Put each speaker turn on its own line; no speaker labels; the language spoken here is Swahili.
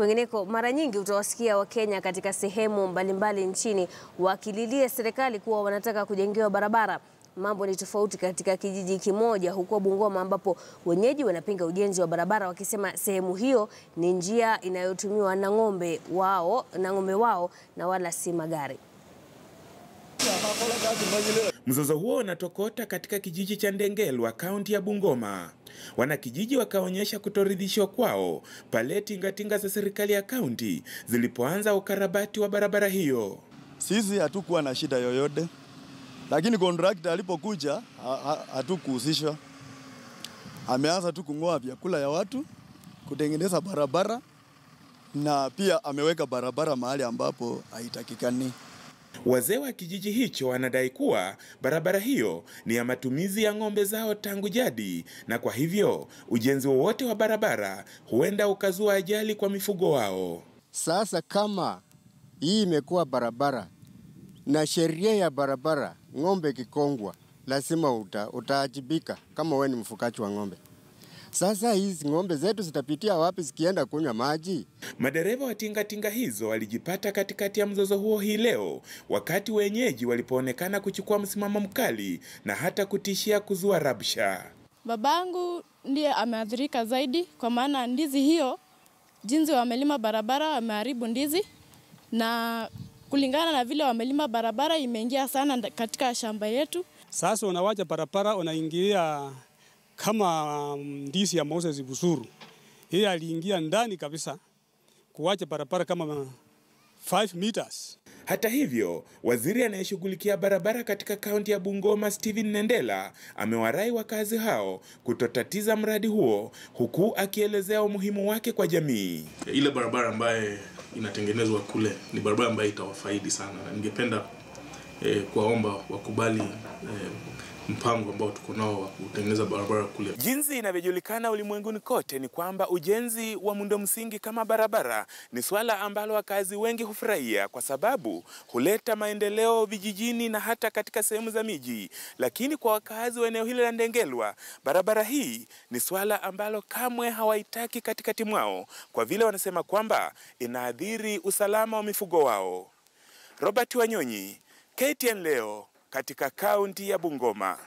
Kwingineko, mara nyingi utawasikia Wakenya katika sehemu mbalimbali nchini wakililia serikali kuwa wanataka kujengewa barabara. Mambo ni tofauti katika kijiji kimoja huko Bungoma ambapo wenyeji wanapinga ujenzi wa barabara wakisema sehemu hiyo ni njia inayotumiwa na ng'ombe wao na ng'ombe wao na wala si magari.
Mzozo huo unatokota katika kijiji cha Ndengelwa, kaunti ya Bungoma. Wanakijiji wakaonyesha kutoridhishwa kwao pale tingatinga za serikali ya kaunti zilipoanza ukarabati wa barabara hiyo. Sisi hatukuwa na shida yoyote, lakini kontrakta alipokuja hatukuhusishwa. Ameanza tu kung'oa vyakula ya watu, kutengeneza barabara na pia ameweka barabara mahali ambapo haitakikani. Wazee wa kijiji hicho wanadai kuwa barabara hiyo ni ya matumizi ya ng'ombe zao tangu jadi, na kwa hivyo ujenzi wowote wa barabara huenda ukazua ajali kwa mifugo wao. Sasa kama hii imekuwa barabara na sheria ya barabara, ng'ombe kikongwa lazima uta, utaajibika kama wewe ni mfukaji wa ng'ombe. Sasa hizi ng'ombe zetu zitapitia wapi zikienda kunywa maji? Madereva wa tingatinga hizo walijipata katikati ya mzozo huo hii leo, wakati wenyeji walipoonekana kuchukua msimamo mkali na hata kutishia kuzua rabsha.
Babangu ndiye ameathirika zaidi, kwa maana ndizi hiyo, jinsi wamelima barabara, wameharibu ndizi na kulingana na vile wamelima barabara, imeingia sana katika shamba yetu.
Sasa unawacha barabara, unaingilia kama um, ndisi ya Moses Busuru. Yeye aliingia ndani kabisa kuwacha barabara kama 5 uh, meters. Hata hivyo, waziri anayeshughulikia barabara katika kaunti ya Bungoma Steven Nendela amewarai wakazi hao kutotatiza mradi huo huku akielezea umuhimu wake kwa jamii. Ile barabara ambaye inatengenezwa kule ni barabara ambayo itawafaidi sana na ningependa eh, kuwaomba wakubali eh, mpango ambao tuko nao wa kutengeneza barabara kule. Jinsi inavyojulikana ulimwenguni kote ni kwamba ujenzi wa muundo msingi kama barabara ni swala ambalo wakazi wengi hufurahia kwa sababu huleta maendeleo vijijini na hata katika sehemu za miji. Lakini kwa wakazi wa eneo hili la Ndengelwa, barabara hii ni swala ambalo kamwe hawaitaki katikati mwao, kwa vile wanasema kwamba inaadhiri usalama wa mifugo wao. Robert Wanyonyi, KTN Leo katika kaunti ya Bungoma.